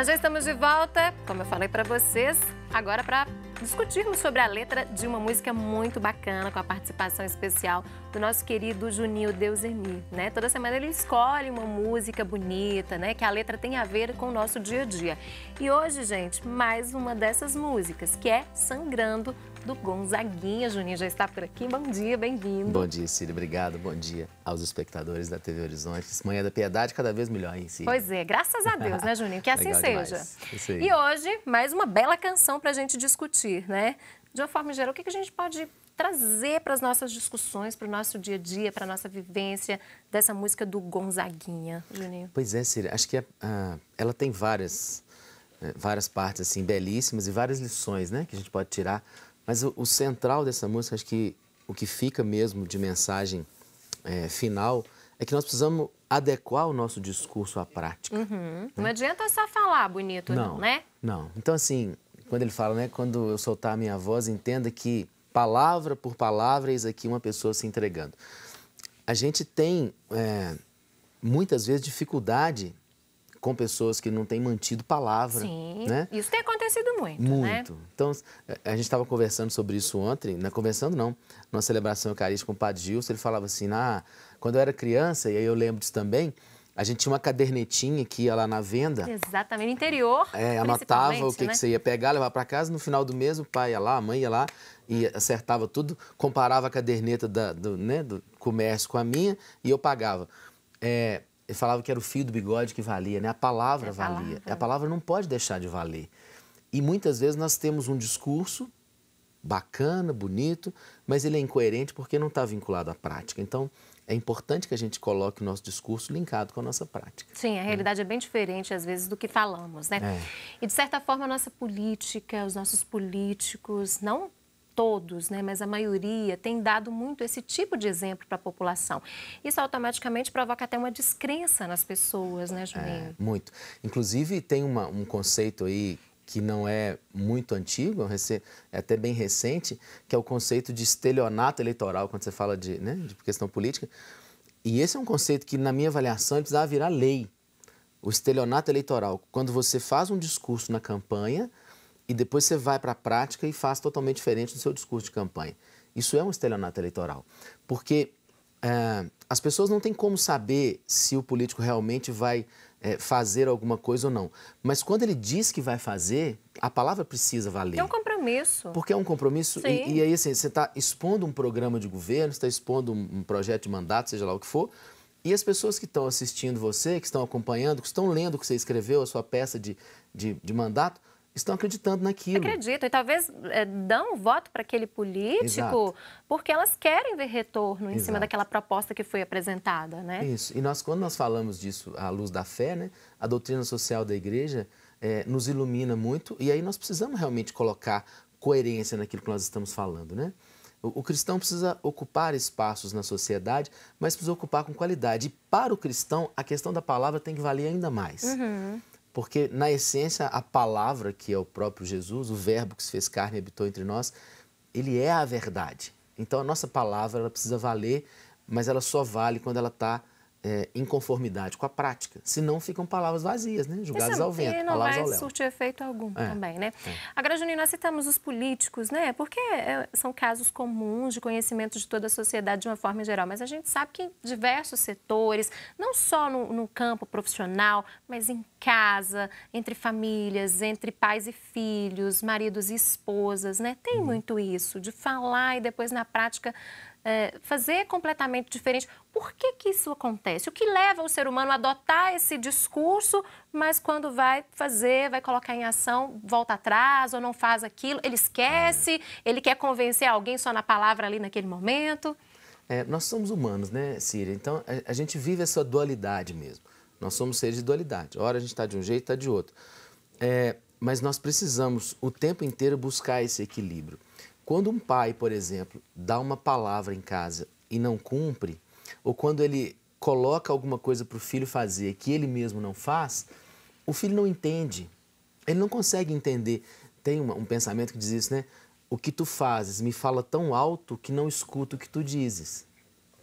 Nós já estamos de volta, como eu falei para vocês, agora para discutirmos sobre a letra de uma música muito bacana, com a participação especial do nosso querido Juninho Deusemi, né? Toda semana ele escolhe uma música bonita, né? Que a letra tem a ver com o nosso dia a dia. E hoje, gente, mais uma dessas músicas, que é Sangrando, do Gonzaguinha. Juninho já está por aqui. Bom dia, bem-vindo. Bom dia, Círio. Obrigado. Bom dia aos espectadores da TV Horizonte. Manhã da Piedade cada vez melhor, hein, Círio? Pois é, graças a Deus, né, Juninho? Que assim seja. E hoje, mais uma bela canção para a gente discutir, né? De uma forma geral, o que a gente pode trazer para as nossas discussões, para o nosso dia a dia, para a nossa vivência dessa música do Gonzaguinha, Juninho? Pois é, Círio. Acho que é, ah, ela tem várias eh, várias partes assim belíssimas e várias lições, né, que a gente pode tirar mas o, o central dessa música, acho que o que fica mesmo de mensagem é, final é que nós precisamos adequar o nosso discurso à prática. Uhum. Né? Não adianta só falar bonito, não, não, né? Não. Então, assim, quando ele fala, né? Quando eu soltar a minha voz, entenda que palavra por palavra, eis aqui uma pessoa se entregando. A gente tem, é, muitas vezes, dificuldade com pessoas que não têm mantido palavra. Sim, né? isso tem acontecido muito, né? Muito. Né? Então, a gente estava conversando sobre isso ontem, não é conversando não, numa celebração eucarística com o Padre Gilson, ele falava assim, ah, quando eu era criança, e aí eu lembro disso também, a gente tinha uma cadernetinha que ia lá na venda. Exatamente, no interior. É, anotava o que, né? que, você ia pegar, levar para casa. No final do mês, o pai ia lá, a mãe ia lá e acertava tudo, comparava a caderneta da, do, né, do comércio com a minha e eu pagava. É, ele falava que era o fio do bigode que valia, né? A palavra é a valia. Palavra. A palavra não pode deixar de valer. E muitas vezes nós temos um discurso bacana, bonito, mas ele é incoerente porque não está vinculado à prática. Então, é importante que a gente coloque o nosso discurso linkado com a nossa prática. Sim, a realidade é, é bem diferente, às vezes, do que falamos, né? É. E, de certa forma, a nossa política, os nossos políticos não todos, né, mas a maioria tem dado muito esse tipo de exemplo para a população. Isso automaticamente provoca até uma descrença nas pessoas, né, é, Juninho? É, muito. Inclusive, tem uma, um conceito aí que não é muito antigo, é até bem recente, que é o conceito de estelionato eleitoral, quando você fala de, né, de questão política. E esse é um conceito que, na minha avaliação, é precisava virar lei. O estelionato eleitoral, quando você faz um discurso na campanha e depois você vai para a prática e faz totalmente diferente no seu discurso de campanha. Isso é um estelionato eleitoral, porque é, as pessoas não têm como saber se o político realmente vai é, fazer alguma coisa ou não. Mas quando ele diz que vai fazer, a palavra precisa valer. É um compromisso. Porque é um compromisso. E, e, aí, assim, você está expondo um programa de governo, está expondo um projeto de mandato, seja lá o que for, e as pessoas que estão assistindo você, que estão acompanhando, que estão lendo o que você escreveu, a sua peça de, de, de mandato, estão acreditando naquilo. Acreditam. E talvez é, dão o voto para aquele político Exato. porque elas querem ver retorno em Exato. cima daquela proposta que foi apresentada, né? Isso. E nós, quando nós falamos disso à luz da fé, né, a doutrina social da igreja é, nos ilumina muito e aí nós precisamos realmente colocar coerência naquilo que nós estamos falando, né? O, o cristão precisa ocupar espaços na sociedade, mas precisa ocupar com qualidade. E para o cristão, a questão da palavra tem que valer ainda mais. Uhum. Porque, na essência, a palavra que é o próprio Jesus, o Verbo que se fez carne e habitou entre nós, ele é a verdade. Então, a nossa palavra ela precisa valer, mas ela só vale quando ela está é, em conformidade com a prática, senão ficam palavras vazias, né? julgadas Isso, ao vento, e não palavras vai ao léu. surtir efeito algum é, também, né? É. Agora, Juninho, nós citamos os políticos, né? Porque é, são casos comuns de conhecimento de toda a sociedade de uma forma geral, mas a gente sabe que em diversos setores, não só no, no campo profissional, mas em casa, entre famílias, entre pais e filhos, maridos e esposas, né? Tem uhum. muito isso, de falar e depois na prática é, fazer completamente diferente. Por que, que isso acontece? O que leva o ser humano a adotar esse discurso, mas quando vai fazer, vai colocar em ação, volta atrás ou não faz aquilo, ele esquece, é. ele quer convencer alguém só na palavra ali naquele momento? É, nós somos humanos, né, Síria? Então a, a gente vive essa dualidade mesmo. Nós somos seres de dualidade. Ora a gente está de um jeito, está de outro. É, mas nós precisamos o tempo inteiro buscar esse equilíbrio. Quando um pai, por exemplo, dá uma palavra em casa e não cumpre, ou quando ele coloca alguma coisa para o filho fazer que ele mesmo não faz, o filho não entende. Ele não consegue entender. Tem uma, um pensamento que diz isso, né? O que tu fazes me fala tão alto que não escuto o que tu dizes.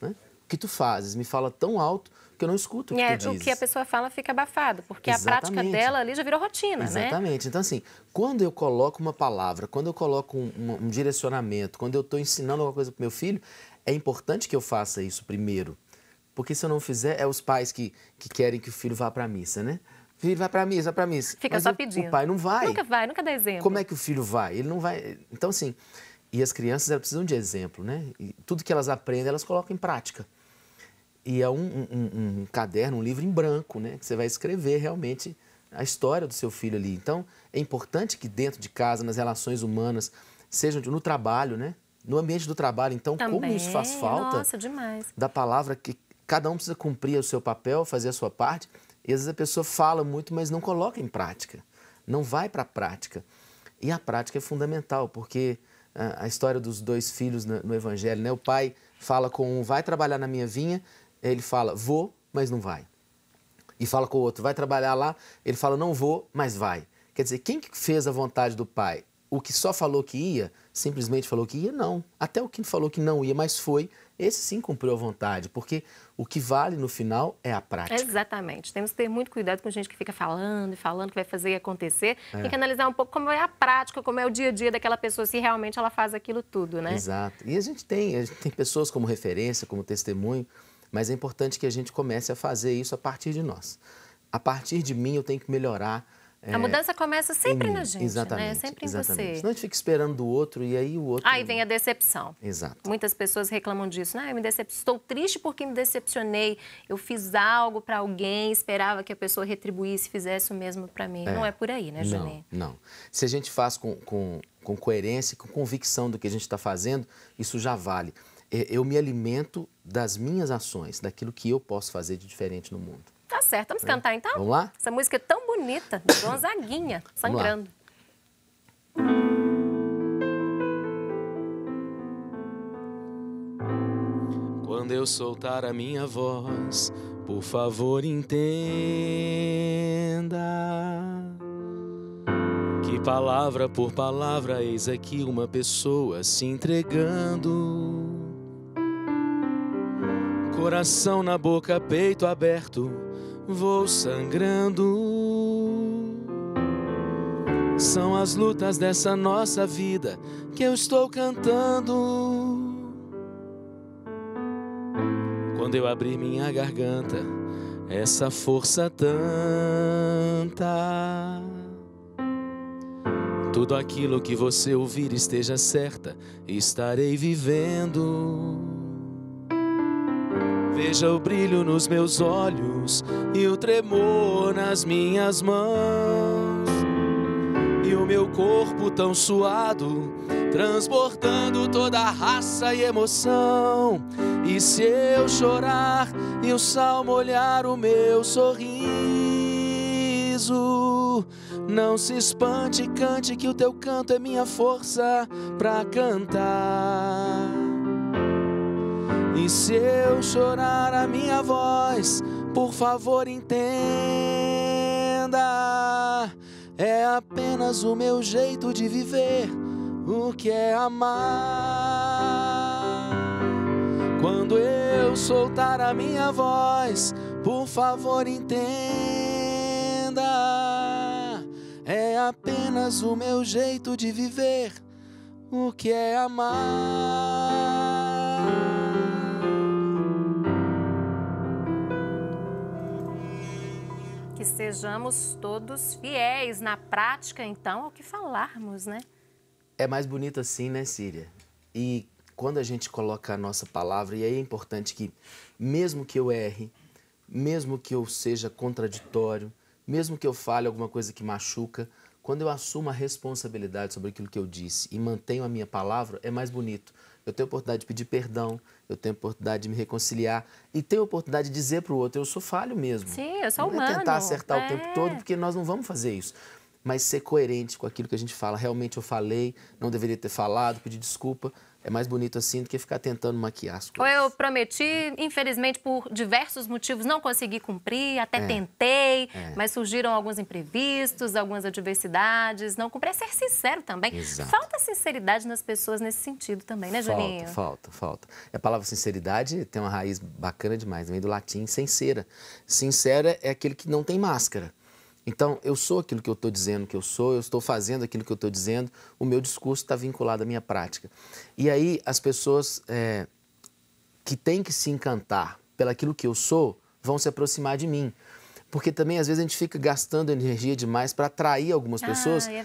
Né? O que tu fazes me fala tão alto porque eu não escuto o que é, tu dizes. O que a pessoa fala fica abafado, porque Exatamente. a prática dela ali já virou rotina, Exatamente. né? Exatamente. Então, assim, quando eu coloco uma palavra, quando eu coloco um, um, um direcionamento, quando eu estou ensinando alguma coisa para meu filho, é importante que eu faça isso primeiro. Porque se eu não fizer, é os pais que, que querem que o filho vá para a missa, né? Filho, vai para a missa, vai para a missa. Fica Mas só pedindo. O pai não vai. Nunca vai, nunca dá exemplo. Como é que o filho vai? Ele não vai. Então, assim, e as crianças elas precisam de exemplo, né? E tudo que elas aprendem, elas colocam em prática. E é um, um, um, caderno, um livro em branco, né? Que você vai escrever realmente a história do seu filho ali. Então, é importante que dentro de casa, nas relações humanas, seja no trabalho, né? No ambiente do trabalho, então, Também. como isso faz falta Nossa, demais. da palavra que cada um precisa cumprir o seu papel, fazer a sua parte. E às vezes a pessoa fala muito, mas não coloca em prática, não vai para a prática. E a prática é fundamental, porque a, a história dos dois filhos no, no Evangelho, né? O pai fala com um, vai trabalhar na minha vinha, ele fala, vou, mas não vai. E fala com o outro, vai trabalhar lá, ele fala, não vou, mas vai. Quer dizer, quem que fez a vontade do pai? O que só falou que ia, simplesmente falou que ia, não. Até o que falou que não ia, mas foi, esse sim cumpriu a vontade, porque o que vale no final é a prática. Exatamente. Temos que ter muito cuidado com gente que fica falando e falando que vai fazer e acontecer. É. Tem que analisar um pouco como é a prática, como é o dia a dia daquela pessoa, se realmente ela faz aquilo tudo, né? Exato. E a gente tem, a gente tem pessoas como referência, como testemunho. Mas é importante que a gente comece a fazer isso a partir de nós. A partir de mim, eu tenho que melhorar é, a mudança começa sempre na gente, né? exatamente, né? Sempre em exatamente. você. Não a gente fica esperando do outro e aí o outro. Aí vem a decepção. Exato. Muitas pessoas reclamam disso. Ah, eu me decep... Estou triste porque me decepcionei. Eu fiz algo para alguém, esperava que a pessoa retribuísse, fizesse o mesmo para mim. É. Não é por aí, né, Julinha? Não, não. Se a gente faz com, com, com coerência, com convicção do que a gente está fazendo, isso já vale eu me alimento das minhas ações, daquilo que eu posso fazer de diferente no mundo. Tá certo, vamos é. cantar então? Vamos lá? Essa música é tão bonita, de Gonzaguinha, sangrando. Quando eu soltar a minha voz, por favor entenda que palavra por palavra eis aqui uma pessoa se entregando Coração na boca, peito aberto, vou sangrando. São as lutas dessa nossa vida que eu estou cantando. Quando eu abrir minha garganta, essa força tanta. Tudo aquilo que você ouvir esteja certa, estarei vivendo. Veja o brilho nos meus olhos e o tremor nas minhas mãos. E o meu corpo tão suado, transportando toda a raça e emoção. E se eu chorar e o sal molhar o meu sorriso, não se espante, cante que o teu canto é minha força pra cantar. E se eu chorar a minha voz, por favor entenda. É apenas o meu jeito de viver, o que é amar. Quando eu soltar a minha voz, por favor entenda. É apenas o meu jeito de viver, o que é amar. Sejamos todos fiéis na prática, então, ao que falarmos, né? É mais bonito assim, né, Síria? E quando a gente coloca a nossa palavra, e aí é importante que, mesmo que eu erre, mesmo que eu seja contraditório, mesmo que eu fale alguma coisa que machuca, quando eu assumo a responsabilidade sobre aquilo que eu disse e mantenho a minha palavra, é mais bonito eu tenho a oportunidade de pedir perdão, eu tenho a oportunidade de me reconciliar e tenho a oportunidade de dizer para o outro, eu sou falho mesmo. Sim, eu sou não humano. Não é tentar acertar é. o tempo é. todo, porque nós não vamos fazer isso mas ser coerente com aquilo que a gente fala. Realmente eu falei, não deveria ter falado, pedir desculpa. É mais bonito assim do que ficar tentando maquiar as coisas. Eu prometi, infelizmente, por diversos motivos, não consegui cumprir, até é. tentei, é. mas surgiram alguns imprevistos, algumas adversidades. Não cumpri. É ser sincero também. Exato. Falta sinceridade nas pessoas nesse sentido também, né, falta, Julinho? Falta, falta. A palavra sinceridade tem uma raiz bacana demais, vem do latim sincera. Sincera é aquele que não tem máscara. Então, eu sou aquilo que eu estou dizendo que eu sou, eu estou fazendo aquilo que eu estou dizendo, o meu discurso está vinculado à minha prática. E aí, as pessoas é, que têm que se encantar pelaquilo que eu sou vão se aproximar de mim. Porque também, às vezes, a gente fica gastando energia demais para atrair algumas pessoas ah, é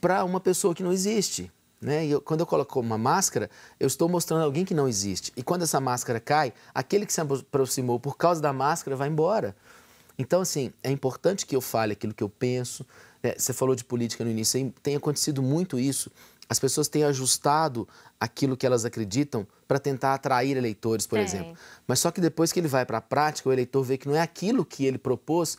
para uma pessoa que não existe. Né? E eu, quando eu coloco uma máscara, eu estou mostrando alguém que não existe. E quando essa máscara cai, aquele que se aproximou por causa da máscara vai embora. Então, assim, é importante que eu fale aquilo que eu penso. Né? Você falou de política no início, tem acontecido muito isso. As pessoas têm ajustado aquilo que elas acreditam para tentar atrair eleitores, por é. exemplo. Mas só que depois que ele vai para a prática, o eleitor vê que não é aquilo que ele propôs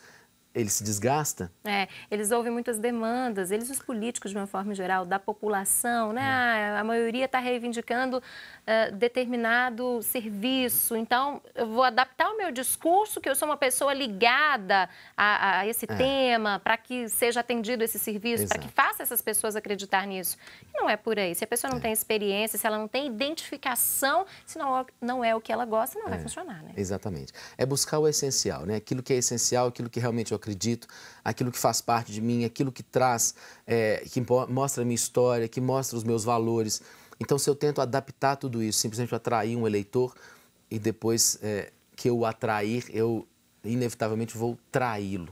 ele se desgasta? É, eles ouvem muitas demandas, eles, os políticos, de uma forma geral, da população, né? É. Ah, a, maioria está reivindicando uh, determinado serviço. Então, eu vou adaptar o meu discurso, que eu sou uma pessoa ligada a, a esse é. tema, para que seja atendido esse serviço, para que faça essas pessoas acreditar nisso. E não é por aí. Se a pessoa não é. tem experiência, se ela não tem identificação, se não, não é o que ela gosta, não vai é. funcionar, né? Exatamente. É buscar o essencial, né? Aquilo que é essencial, aquilo que realmente eu é acredito, aquilo que faz parte de mim, aquilo que traz, é, que mostra a minha história, que mostra os meus valores. Então, se eu tento adaptar tudo isso, simplesmente atrair um eleitor e depois é, que eu o atrair, eu inevitavelmente vou traí-lo,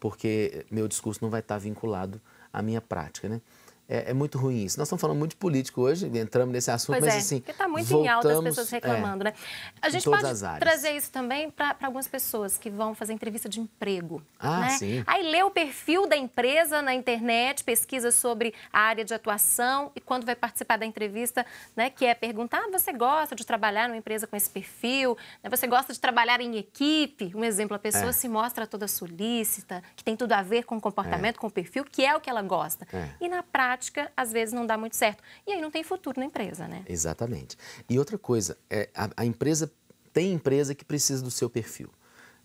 porque meu discurso não vai estar vinculado à minha prática, né? é, é, muito ruim isso. Nós estamos falando muito de político hoje, entramos nesse assunto, pois mas é, assim. Porque está muito voltamos, em alta as pessoas é, reclamando, é, né? A gente pode trazer isso também para algumas pessoas que vão fazer entrevista de emprego. Ah, né? sim. Aí lê o perfil da empresa na internet, pesquisa sobre a área de atuação e quando vai participar da entrevista, né, que é perguntar: ah, você gosta de trabalhar numa empresa com esse perfil? Né, você gosta de trabalhar em equipe? Um exemplo, a pessoa é. se mostra toda solícita, que tem tudo a ver com o comportamento, é. com o perfil, que é o que ela gosta. E na prática, prática, às vezes não dá muito certo. E aí não tem futuro na empresa, né? Exatamente. E outra coisa, é, a, a empresa tem empresa que precisa do seu perfil.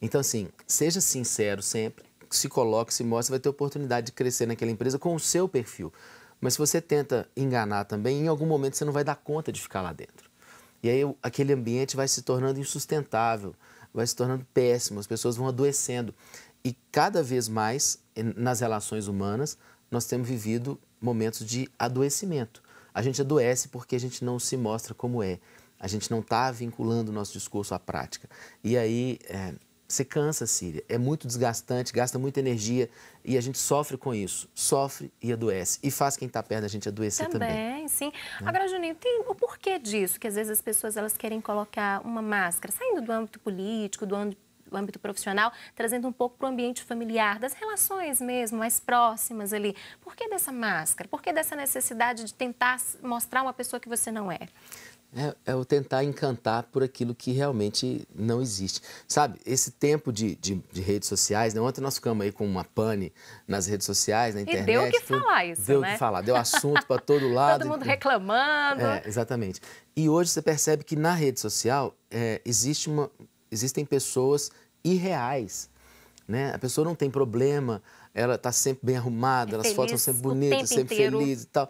Então, assim, seja sincero sempre, se coloque, se mostre, vai ter oportunidade de crescer naquela empresa com o seu perfil. Mas se você tenta enganar também, em algum momento você não vai dar conta de ficar lá dentro. E aí aquele ambiente vai se tornando insustentável, vai se tornando péssimo, as pessoas vão adoecendo. E cada vez mais, nas relações humanas, nós temos vivido momentos de adoecimento. A gente adoece porque a gente não se mostra como é. A gente não está vinculando o nosso discurso à prática. E aí é, você cansa, Síria. É muito desgastante, gasta muita energia e a gente sofre com isso. Sofre e adoece. E faz quem está perto da gente adoecer também. Também, sim. Né? Agora, Juninho, tem o porquê disso? Que às vezes as pessoas elas querem colocar uma máscara, saindo do âmbito político, do âmbito âmbito profissional, trazendo um pouco para o ambiente familiar, das relações mesmo, mais próximas ali. Por que dessa máscara? Por que dessa necessidade de tentar mostrar uma pessoa que você não é? É, é o tentar encantar por aquilo que realmente não existe. Sabe, esse tempo de, de, de, redes sociais, né? ontem nós ficamos aí com uma pane nas redes sociais, na internet. E deu o que tudo, falar isso, Deu o né? que falar, deu assunto para todo lado. todo mundo reclamando. É, exatamente. E hoje você percebe que na rede social é, existe uma, existem pessoas irreais. Né? A pessoa não tem problema, ela está sempre bem arrumada, é elas fotos são sempre bonitas, sempre inteiro. felizes e tal.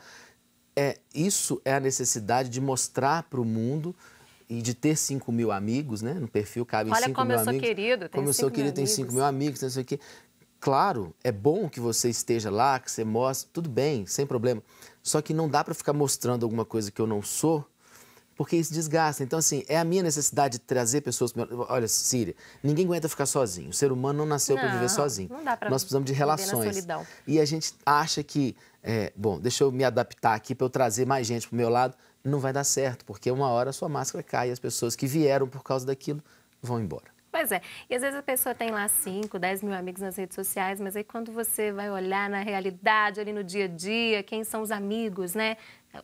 É, isso é a necessidade de mostrar para o mundo e de ter 5 mil amigos, né? No perfil cabe 5 mil amigos. Olha como eu sou querido. Como eu sou querido, tem 5 mil amigos, não sei o quê. Claro, é bom que você esteja lá, que você mostre, tudo bem, sem problema. Só que não dá para ficar mostrando alguma coisa que eu não sou porque isso desgasta. Então, assim, é a minha necessidade de trazer pessoas. Olha, Síria, ninguém aguenta ficar sozinho. O ser humano não nasceu para viver sozinho. Não dá pra Nós precisamos de relações. E a gente acha que, é, bom, deixa eu me adaptar aqui para eu trazer mais gente para o meu lado. Não vai dar certo, porque uma hora a sua máscara cai e as pessoas que vieram por causa daquilo vão embora. Pois é. E às vezes a pessoa tem lá 5, 10 mil amigos nas redes sociais, mas aí quando você vai olhar na realidade, ali no dia a dia, quem são os amigos, né?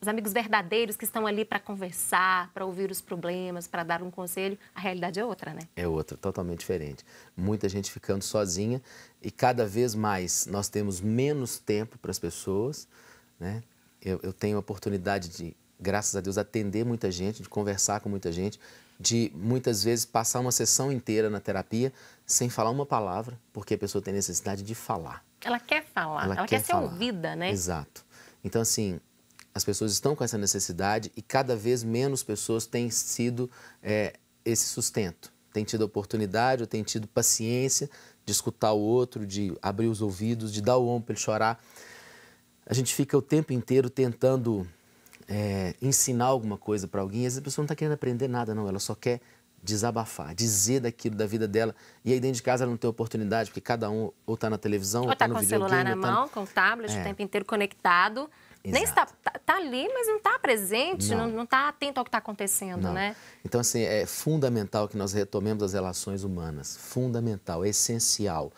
Os amigos verdadeiros que estão ali para conversar, para ouvir os problemas, para dar um conselho, a realidade é outra, né? É outra, totalmente diferente. Muita gente ficando sozinha e cada vez mais nós temos menos tempo para as pessoas, né? Eu, eu tenho a oportunidade de, graças a Deus, atender muita gente, de conversar com muita gente de muitas vezes passar uma sessão inteira na terapia sem falar uma palavra, porque a pessoa tem necessidade de falar. Ela quer falar, ela, ela quer, quer, ser falar. ouvida, né? Exato. Então, assim, as pessoas estão com essa necessidade e cada vez menos pessoas têm sido é, esse sustento. tem tido oportunidade ou tem tido paciência de escutar o outro, de abrir os ouvidos, de dar o ombro para ele chorar. A gente fica o tempo inteiro tentando é, ensinar alguma coisa para alguém, às vezes a pessoa não está querendo aprender nada, não. Ela só quer desabafar, dizer daquilo da vida dela. E aí dentro de casa ela não tem oportunidade, porque cada um ou está na televisão, ou está tá, tá com o celular na tá mão, tá... com o tablet, é. o tempo inteiro conectado. Tá, Exato. Nem está tá, tá, ali, mas não está presente, não está atento ao que está acontecendo, não. né? Então, assim, é fundamental que nós retomemos as relações humanas. Fundamental, é essencial.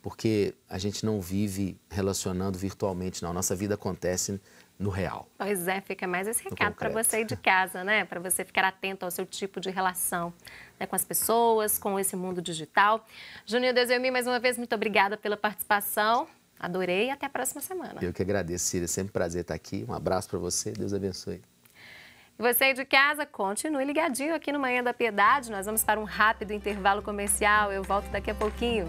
Porque a gente não vive relacionando virtualmente, não. Nossa vida acontece no real. Pois é, fica mais esse recado para você de casa, né? Para você ficar atento ao seu tipo de relação né? com as pessoas, com esse mundo digital. Juninho Desemir, mais uma vez, muito obrigada pela participação. Adorei e até a próxima semana. Eu que agradeço, Cília. É sempre um prazer estar aqui. Um abraço para você. Deus abençoe. E você aí de casa, continue ligadinho aqui no Manhã da Piedade. Nós vamos para um rápido intervalo comercial. Eu volto daqui a pouquinho.